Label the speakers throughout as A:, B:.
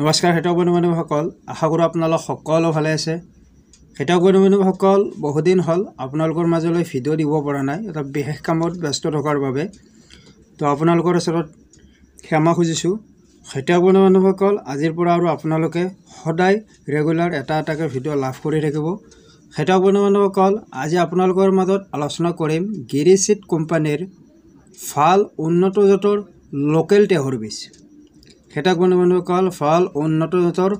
A: নমস্কাৰ হেতক বন্ধু বান্ধৱীসকল আশা কৰোঁ আপোনালোক সকলো ভালে আছে হেতক বন্ধু বান্ধৱীসকল বহুদিন হ'ল আপোনালোকৰ মাজলৈ ভিডিঅ' দিব পৰা নাই এটা বিশেষ কামত ব্যস্ত থকাৰ বাবে তো আপোনালোকৰ ওচৰত ক্ষমা খুজিছোঁ হেতক বন্ধু বান্ধৱীসকল আজিৰ পৰা আৰু আপোনালোকে সদায় ৰেগুলাৰ এটা এটাকৈ ভিডিঅ' লাভ কৰি থাকিব হেতক বন্ধু বান্ধৱীসকল আজি আপোনালোকৰ মাজত আলোচনা কৰিম গিৰিচিট কোম্পানীৰ ভাল উন্নত জাতৰ লোকেল টেহৰ বীজ সেইটাক বন্ধু বান্ধৱ কল ভাল উন্নত জাতৰ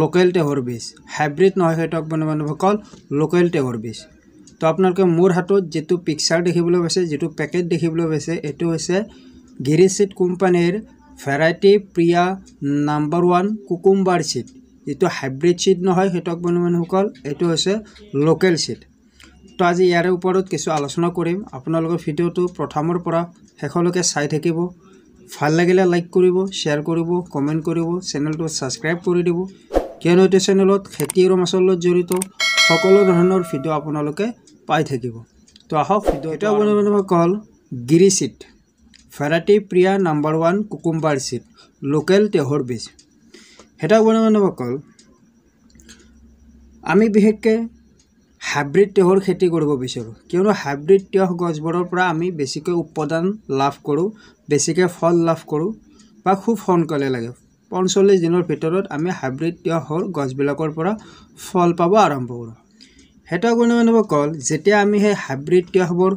A: লোকেল টেহৰ বীজ হাইব্ৰিড নহয় সেইটাক বন্ধু বান্ধৱ কল লোকেল টেহৰ বীজ তো আপোনালোকে মোৰ হাতত যিটো পিকচাৰ দেখিবলৈ পাইছে যিটো পেকেট দেখিবলৈ পাইছে এইটো হৈছে গিৰিচিড কোম্পানীৰ variety Priya number one cucumber seed যিটো হাইব্ৰিড চিড নহয় সেইটোক বন্ধু বান্ধৱসকল এইটো হৈছে লোকেল চিড তো আজি ইয়াৰে ওপৰত কিছু আলোচনা কৰিম আপোনালোকৰ ভিডিঅ'টো প্ৰথমৰ পৰা শেষলৈকে চাই থাকিব ভাল লাগিলে লাইক কৰিব শ্বেয়াৰ কৰিব কমেণ্ট কৰিব চেনেলটো ছাবস্ক্ৰাইব কৰি দিব কিয়নো এইটো চেনেলত খেতি আৰু মাছৰ লগত জড়িত সকলো ধৰণৰ ভিডিঅ' আপোনালোকে পাই থাকিব তো আহক ভিডিঅ' এটা আপোনাৰ কল Giri seed variety Priya number one cucumber seed local টেহৰ বীজ সেইটা আপোনাৰ মানুহ কল আমি বিশেষকৈ হাইব্ৰিড তেহৰ খেতি কৰিব বিচাৰোঁ কিয়নো হাইব্ৰিড তেহ গছবোৰৰ পৰা আমি বেছিকৈ উৎপাদন লাভ কৰোঁ বেছিকৈ ফল লাভ কৰোঁ বা খুব সোনকালে লাগে পঞ্চল্লিছ দিনৰ ভিতৰত আমি হাইব্ৰিড তেহৰ গছবিলাকৰ পৰা ফল পাব আৰম্ভ কৰোঁ সেইটোক মানে মানুহ কল যেতিয়া আমি সেই হাইব্ৰিড তেহবোৰ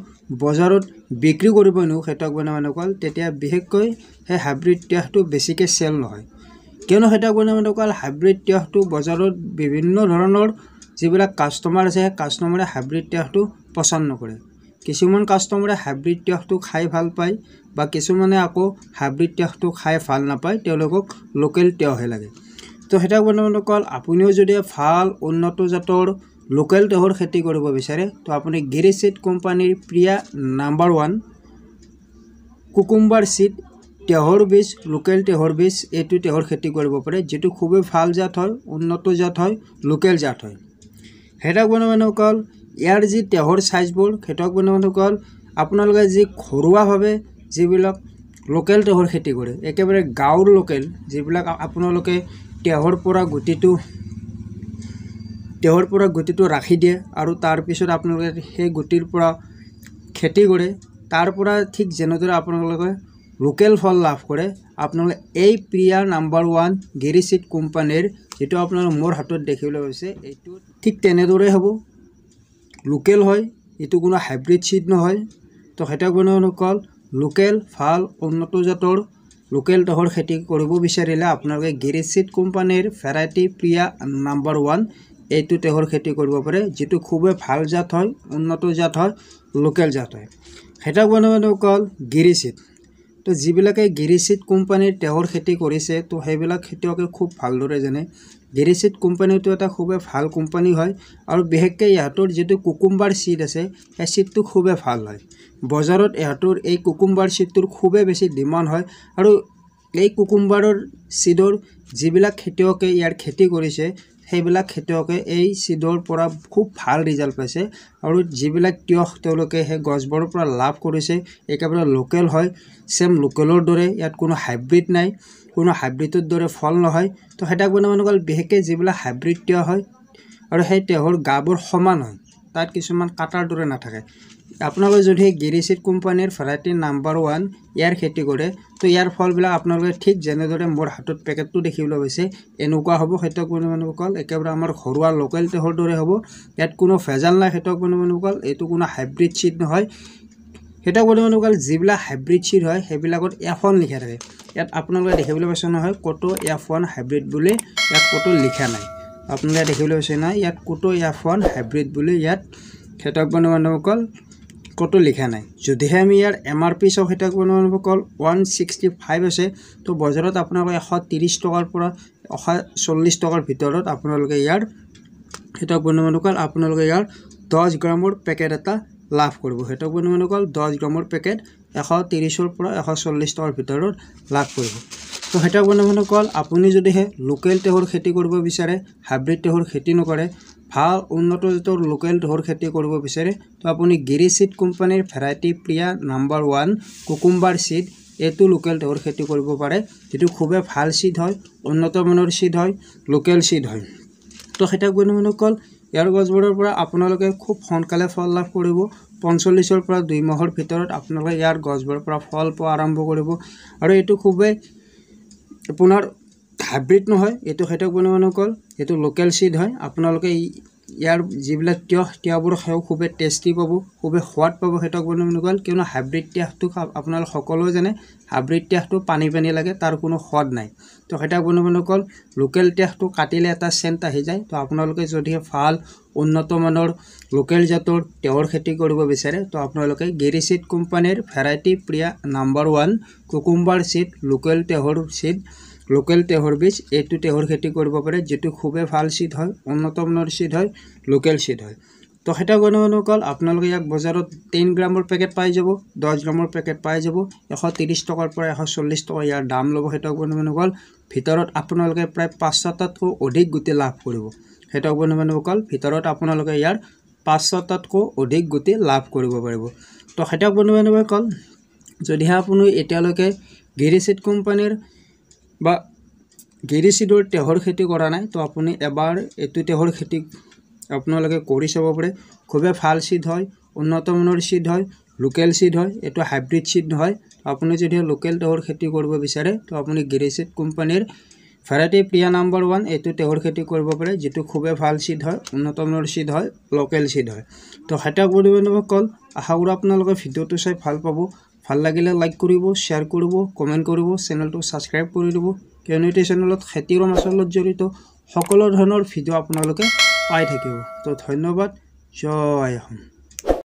A: বজাৰত বিক্ৰী কৰিব নিওঁ সেইটোক মানে মানুহ কল তেতিয়া বিশেষকৈ সেই হাইব্ৰিড তেহটো বেছিকৈ চেল নহয় কিয়নো সেইটোক মানে মানুহ কল হাইব্ৰিড তেহটো বজাৰত বিভিন্ন ধৰণৰ যিবিলাক কাষ্টমাৰ আছে সেই কাষ্টমাৰে হাইব্ৰিড তেহটো পচন্দ নকৰে কিছুমান কাষ্টমাৰে হাইব্ৰিড তেহটো খাই ভাল পায় বা কিছুমানে আকৌ হাইব্ৰিড তেহটো খাই ভাল নাপায় তেওঁলোকক লোকেল তেহে লাগে তো সেইটা ক'ল আপুনিও যদি ভাল উন্নত জাতৰ লোকেল টেহৰ খেতি কৰিব বিচাৰে তো আপুনি গিৰি চিড কোম্পানীৰ Priya number one cucumber seed টেহৰ বীজ লোকেল টেহৰ বীজ এইটো টেহৰ খেতি কৰিব পাৰে যিটো খুবেই ভাল জাত হয় উন্নত জাত হয় লোকেল জাত হয় সেইটাক বনাবসকল ইয়াৰ যি তেহৰ চাইজবোৰ সেইটাক বনাবসকল আপোনালোকে যি ঘৰুৱাভাৱে যিবিলাক লোকেল তেহৰ খেতি কৰে একেবাৰে গাঁৱৰ লোকেল যিবিলাক আপোনালোকে তেহৰ পৰা গুটিটো তেহৰ পৰা গুটিটো ৰাখি দিয়ে আৰু তাৰপিছত আপোনালোকে সেই গুটিৰ পৰা খেতি কৰে তাৰ পৰা ঠিক যেনেদৰে আপোনালোকে লোকেল ফল লাভ কৰে আপোনালোকে এই প্ৰিয়া নাম্বাৰ ওৱান গিৰিচিড কোম্পানীৰ যিটো আপোনাৰ মোৰ হাতত দেখিবলৈ পাইছে এইটো ঠিক তেনেদৰে হ'ব লোকেল হয় এইটো কোনো হাইব্ৰিড চিড নহয় তো সেইটা অকল লোকেল ভাল উন্নত জাতৰ লোকেল তহৰ খেতি কৰিব বিচাৰিলে আপোনালোকে গিৰি গিৰিচিড কোম্পানীৰ ভেৰাইটি প্ৰিয়া নাম্বাৰ ওৱান এইটো তেহৰ খেতি কৰিব পাৰে যিটো খুবেই ভাল জাত হয় উন্নত জাত হয় লোকেল জাত হয় সেইটা অকল গিৰি গিৰিচিড তো যিবিলাকে গিৰিচিট কোম্পানীৰ তেওঁৰ খেতি কৰিছে তো সেইবিলাক খেতিয়কে খুব ভালদৰে জানে গিৰিচিট কোম্পানীটো এটা খুবেই ভাল কোম্পানী হয় আৰু বিশেষকৈ ইহঁতৰ যিটো কুকুম্বাৰ চিট আছে সেই চিটটো খুবেই ভাল হয় বজাৰত ইহঁতৰ এই কুকুম্বাৰ চিটটোৰ খুবেই বেছি ডিমাণ্ড হয় আৰু এই কুকুম্বাৰৰ চিডৰ যিবিলাক খেতিয়কে ইয়াৰ খেতি কৰিছে সেইবিলাক খেতিয়কে এই চিডৰ পৰা খুব ভাল ৰিজাল্ট পাইছে আৰু যিবিলাক তিয়হ তেওঁলোকে সেই গছবোৰৰ পৰা লাভ কৰিছে একেবাৰে লোকেল হয় ছেম লোকেলৰ দৰে ইয়াত কোনো হাইব্ৰিড নাই কোনো হাইব্ৰিডৰ দৰে ফল নহয় তো সেইটাক মানে মানে বিশেষকৈ যিবিলাক হাইব্ৰিড তিয়হ হয় আৰু সেই তেহৰ গাবোৰ সমান হয় তাত কিছুমান কাটাৰ দৰে নাথাকে আপোনালোকে যদি গিৰিচিট কোম্পানীৰ ভেৰাইটি নাম্বাৰ ওৱান ইয়াৰ খেতি কৰে তো ইয়াৰ ফলবিলাক আপোনালোকে ঠিক যেনেদৰে মোৰ হাতত পেকেটটো দেখিবলৈ পাইছে এনেকুৱা হ'ব সেইটো কোনোবাসকল একেবাৰে আমাৰ ঘৰুৱা লোকেল তেহৰ দৰে হ'ব ইয়াত কোনো ভেজাল নাই সেইটো কোনোবাসকল এইটো কোনো হাইব্ৰিড চিট নহয় সেইটো কোনোবাসকল যিবিলাক হাইব্ৰিড চিট হয় সেইবিলাকত এফ ওৱান লিখা থাকে ইয়াত আপোনালোকে দেখিবলৈ পাইছে নহয় ক'তো এফ ওৱান হাইব্ৰিড বুলি ইয়াত ক'তো লিখা নাই আপোনালোকে দেখিবলৈ পাইছে নহয় ইয়াত ক'তো এফ ওৱান হাইব্ৰিড বুলি ইয়াত খেতক বন্ধু বান্ধৱসকল ক'তো লিখা নাই যদিহে আমি ইয়াৰ এম আৰ পি চাওঁ সেইটো কোনো অকল ওৱান ছিক্সটি ফাইভ আছে তো বজাৰত আপোনালোকে এশ ত্ৰিছ টকাৰ পৰা এশ চল্লিছ টকাৰ ভিতৰত আপোনালোকে ইয়াৰ সেইটো বনোৱা অনুকাল আপোনালোকে ইয়াৰ দহ গ্ৰামৰ পেকেট এটা লাভ কৰিব সেইটো বনোৱা অনুকাল দহ গ্ৰামৰ পেকেট এশ ত্ৰিছৰ পৰা এশ চল্লিছ টকাৰ ভিতৰত লাভ কৰিব তো সেইটাক বন্ধুসকল আপুনি যদিহে লোকেল টেহৰ খেতি কৰিব বিচাৰে হাইব্ৰিড টেহৰ খেতি নকৰে ভাল উন্নত জাতৰ লোকেল টেহৰ খেতি কৰিব বিচাৰে তো আপুনি গিৰি চিড কোম্পানীৰ variety Priya number one cucumber seed এইটো লোকেল টেহৰ খেতি কৰিব পাৰে যিটো খুবেই ভাল চিড হয় উন্নতমানৰ চিড হয় লোকেল চিড হয় তো সেইটাক বন্ধুসকল ইয়াৰ গছবোৰৰ পৰা আপোনালোকে খুব সোনকালে ফল লাভ কৰিব পঞ্চল্লিছৰ পৰা দুই মাহৰ ভিতৰত আপোনালোকে ইয়াৰ গছবোৰৰ পৰা ফল পোৱা আৰম্ভ কৰিব আৰু এইটো খুবেই আপোনাৰ হাইব্ৰিড নহয় এইটো খেতিয়ক বনোৱা নকল এইটো লোকেল ছিড হয় আপোনালোকে এই ইয়াৰ যিবিলাক তিয়হ তিয়হবোৰ খায়ো খুবেই টেষ্টি পাব খুবেই সোৱাদ পাব সিহঁতক বুলি মানে ক'ল কিয়নো হাইব্ৰিড তিয়হটো আপোনালোক সকলোৱে জানে হাইব্ৰিড তিয়হটো পানী পানী লাগে তাৰ কোনো সোৱাদ নাই তো সেইটাক বনাব নকল লোকেল তিয়হটো কাটিলে এটা চেণ্ট আহি যায় তো আপোনালোকে যদিহে ভাল উন্নতমানৰ লোকেল জাতৰ তেওঁৰ খেতি কৰিব বিচাৰে তো আপোনালোকে গিৰি ছিড কোম্পানীৰ variety Priya number one cucumber seed local তেহৰ ছিড লোকেল টেহৰ বীজ এইটো টেহৰ খেতি কৰিব পাৰে যিটো খুবেই ভাল চিট হয় উন্নতমানৰ চিট হয় লোকেল চিট হয় তো সেইটো গণ্যমানসকল আপোনালোকে ইয়াক বজাৰত টেন গ্ৰামৰ পেকেট পাই যাব দহ গ্ৰামৰ পেকেট পাই যাব এশ ত্ৰিছ টকাৰ পৰা এশ চল্লিছ টকা ইয়াৰ দাম ল'ব সেইটো গণ্যমানসকল ভিতৰত আপোনালোকে প্ৰায় পাঁচশটাতকৈও অধিক গুটি লাভ কৰিব সেইটো গণ্যমানসকল ভিতৰত আপোনালোকে ইয়াৰ পাঁচ ছটাতকৈ অধিক গুটি লাভ কৰিব পাৰিব তো সেইটো গণ্যমানসকল যদিহে আপুনি এতিয়ালৈকে গিৰি চিট কোম্পানীৰ বা চিডৰ তেহৰ খেতি কৰা নাই তো আপুনি এবাৰ এইটো তেহৰ খেতি আপোনালোকে কৰি চাব পাৰে খুবেই ভাল চিড হয় উন্নত উন্নতমানৰ চিড হয় লোকেল চিড হয় এইটো হাইব্ৰিড চিড হয় আপুনি যদি লোকেল তেহৰ খেতি কৰিব বিচাৰে তো আপুনি চিড কোম্পানীৰ ভেৰাইটি প্ৰিয়া নাম্বাৰ ওৱান এইটো তেহৰ খেতি কৰিব পাৰে যিটো খুবেই ভাল চিড হয় উন্নতমানৰ চিড হয় লোকেল চিড হয় তো সেইটা কৰিব কল আশা কৰোঁ আপোনালোকে ভিডিঅ'টো চাই ভাল পাব ভাল লাগিলে লাইক কৰিব শ্বেয়াৰ কৰিব কমেণ্ট কৰিব চেনেলটো ছাবস্ক্ৰাইব কৰি দিব কিয়নো এই চেনেলত খেতিৰ মাছৰ জড়িত সকলো ধৰণৰ ভিডিঅ' আপোনালোকে পাই থাকিব তো ধন্যবাদ জয় আহোম